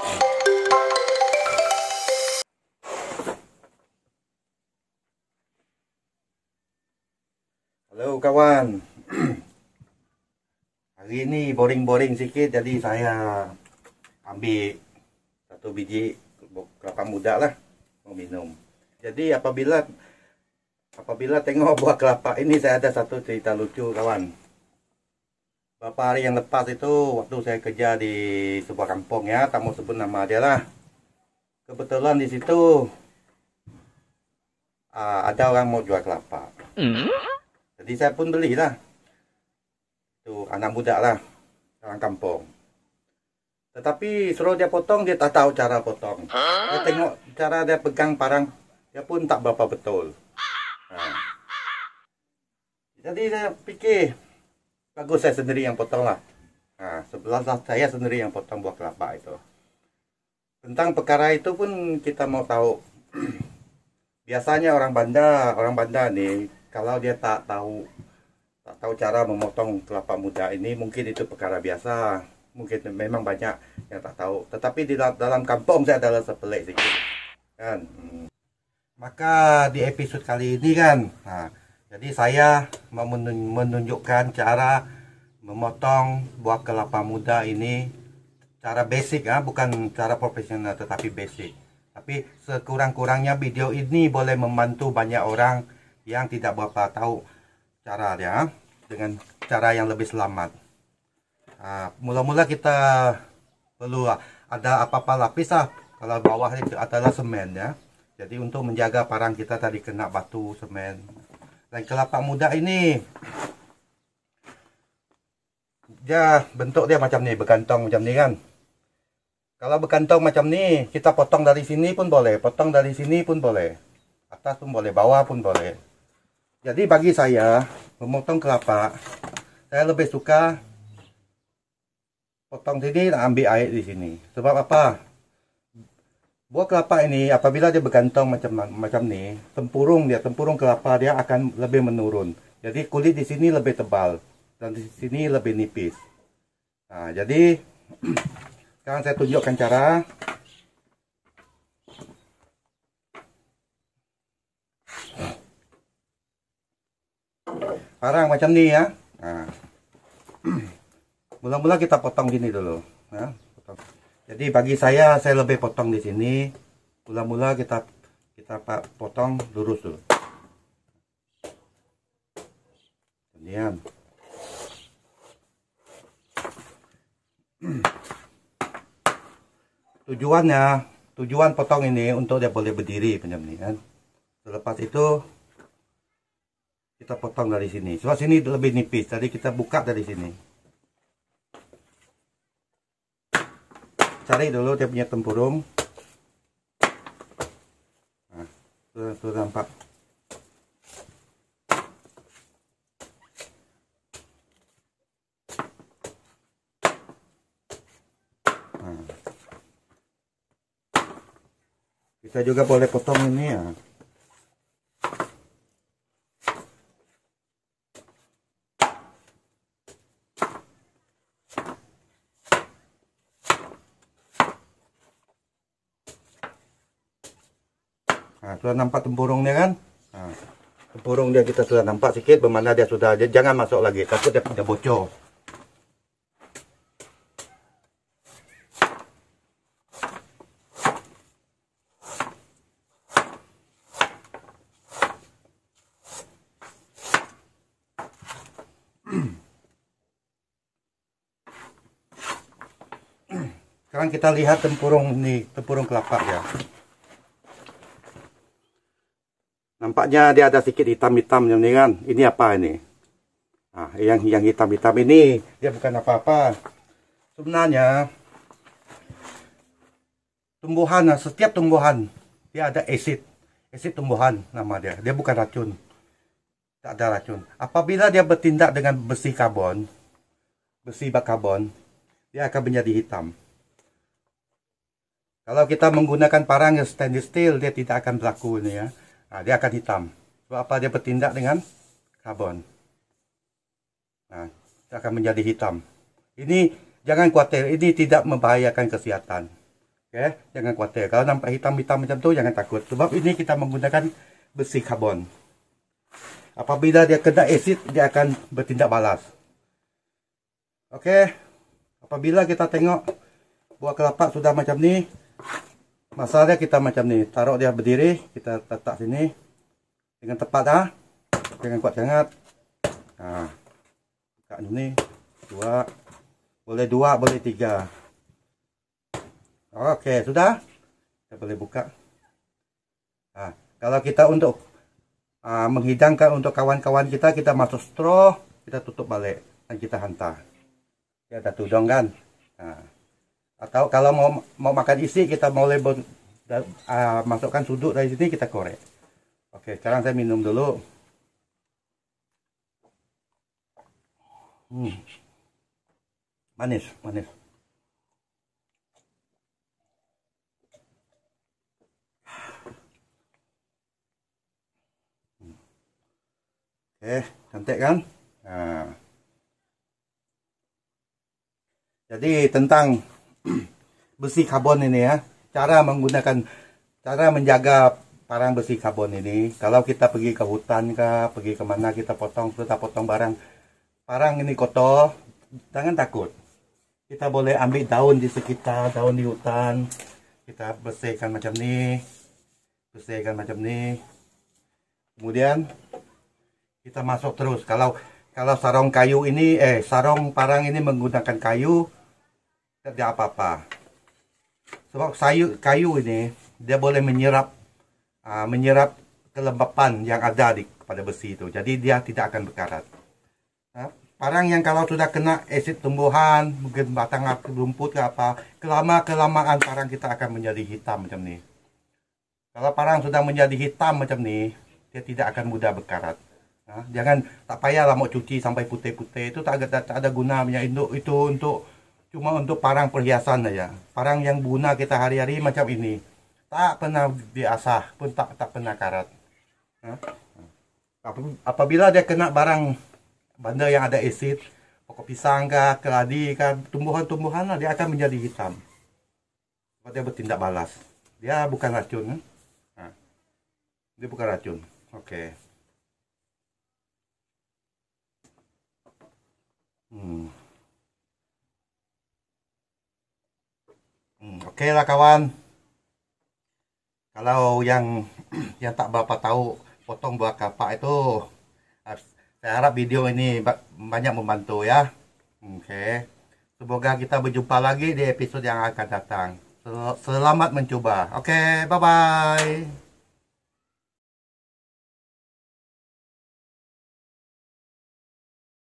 Halo kawan Hari ini boring-boring sikit Jadi saya ambil Satu biji kelapa muda lah Mau minum Jadi apabila Apabila tengok buah kelapa ini Saya ada satu cerita lucu kawan Bapak hari yang lepas itu waktu saya kerja di sebuah kampung ya, tak mau sebut nama dia lah. Kebetulan di situ uh, ada orang mau jual kelapa. Hmm? Jadi saya pun beli lah. Itu anak muda lah, orang kampung. Tetapi suruh dia potong, dia tak tahu cara potong. Dia tengok cara dia pegang parang, dia pun tak berapa betul. Nah. Jadi saya fikir, aku saya sendiri yang potong lah nah sebelah saya sendiri yang potong buah kelapa itu tentang perkara itu pun kita mau tahu biasanya orang Banda orang Banda nih kalau dia tak tahu tak tahu cara memotong kelapa muda ini mungkin itu perkara biasa mungkin memang banyak yang tak tahu tetapi di dalam kampung saya adalah sepelik sedikit kan hmm. maka di episode kali ini kan nah, jadi saya mau menunjukkan cara memotong buah kelapa muda ini cara basic ya, bukan cara profesional tetapi basic. Tapi sekurang-kurangnya video ini boleh membantu banyak orang yang tidak berapa tahu cara ya dengan cara yang lebih selamat. Ah, mula-mula kita perlu ada apa-apa lapis lah. Kalau bawah itu adalah semen ya. Jadi untuk menjaga parang kita tadi kena batu semen dan kelapa muda ini dia bentuk dia macam ni berkantong macam ni kan kalau berkantong macam ni kita potong dari sini pun boleh potong dari sini pun boleh atas pun boleh bawah pun boleh jadi bagi saya memotong kelapa saya lebih suka potong sini ambil air di sini sebab apa Buah kelapa ini apabila dia bergantung macam macam nih, tempurung dia, tempurung kelapa dia akan lebih menurun. Jadi kulit di sini lebih tebal dan di sini lebih nipis. Nah, jadi sekarang saya tunjukkan cara Parang macam ni ya. Nah. Mula-mula kita potong gini dulu, ya. Potong. Jadi bagi saya saya lebih potong di sini. Mula-mula kita kita pak potong lurus dulu. Kemudian tujuannya tujuan potong ini untuk dia boleh berdiri penyembelian. Selepas itu kita potong dari sini. Sebab sini lebih nipis. Tadi kita buka dari sini. cari dulu dia punya tempurung nah, itu, itu tampak nah. kita juga boleh potong ini ya Nah, sudah nampak tempurungnya kan? Nah, tempurung dia kita sudah nampak sedikit, bermana dia sudah dia jangan masuk lagi, takut dia, dia bocor. Sekarang kita lihat tempurung ini, tempurung kelapa ya. Nampaknya dia ada sedikit hitam-hitam ini kan. Ini apa ini? Nah, yang yang hitam-hitam ini dia bukan apa-apa. Sebenarnya tumbuhan, ah, setiap tumbuhan dia ada asid, asid tumbuhan nama dia. Dia bukan racun. Tak ada racun. Apabila dia bertindak dengan besi karbon, besi bak karbon, dia akan menjadi hitam. Kalau kita menggunakan parang yang stainless steel, dia tidak akan berlaku ini ya. Nah, dia akan hitam. Sebab apa dia bertindak dengan karbon. Nah, dia akan menjadi hitam. Ini jangan khawatir, ini tidak membahayakan kesehatan. Oke, okay? jangan khawatir. Kalau nampak hitam-hitam macam itu jangan takut. Sebab ini kita menggunakan besi karbon. Apabila dia kena asid, dia akan bertindak balas. Oke. Okay? Apabila kita tengok buah kelapa sudah macam ni, masalah dia kita macam ni taruh dia berdiri kita letak sini dengan tepat ah dengan kuat sangat nah buka ini dua boleh dua boleh tiga Okey, sudah. Kita boleh buka. Nah, kalau kita untuk uh, menghidangkan untuk kawan-kawan kita, kita masuk straw, kita tutup balik dan kita hantar. dia ada tudung kan? Nah atau kalau mau mau makan isi kita mau lebon uh, ah, masukkan sudut dari sini kita korek oke sekarang saya minum dulu hmm. manis manis hmm. Oke, cantik kan? Nah. Jadi tentang besi karbon ini ya. Cara menggunakan cara menjaga parang besi karbon ini. Kalau kita pergi ke hutan kah, pergi kemana kita potong, kita potong barang. Parang ini kotor, jangan takut. Kita boleh ambil daun di sekitar, daun di hutan. Kita bersihkan macam ini Bersihkan macam ini Kemudian kita masuk terus. Kalau kalau sarung kayu ini, eh sarung parang ini menggunakan kayu, tidak ada apa-apa. Sebab sayur kayu ini dia boleh menyerap uh, menyerap kelembapan yang ada di pada besi itu. Jadi dia tidak akan berkarat. Parang ah, parang yang kalau sudah kena esit tumbuhan, mungkin batang rumput ke apa, kelama-kelamaan parang kita akan menjadi hitam macam ini. Kalau parang sudah menjadi hitam macam ini, dia tidak akan mudah berkarat. Nah, jangan tak payahlah mau cuci sampai putih-putih itu tak ada tak ada guna minyak induk itu untuk cuma untuk parang perhiasan ya parang yang guna kita hari-hari macam ini tak pernah diasah pun tak tak pernah karat Ha? apabila dia kena barang benda yang ada esit pokok pisang kah keladi kah tumbuhan-tumbuhan dia akan menjadi hitam dia bertindak balas dia bukan racun eh? Ha? dia bukan racun oke okay. Oke lah kawan. Kalau yang yang tak bapak tahu potong buah kapak itu saya harap video ini banyak membantu ya. Oke. Semoga kita berjumpa lagi di episode yang akan datang. selamat mencoba. Oke, bye-bye.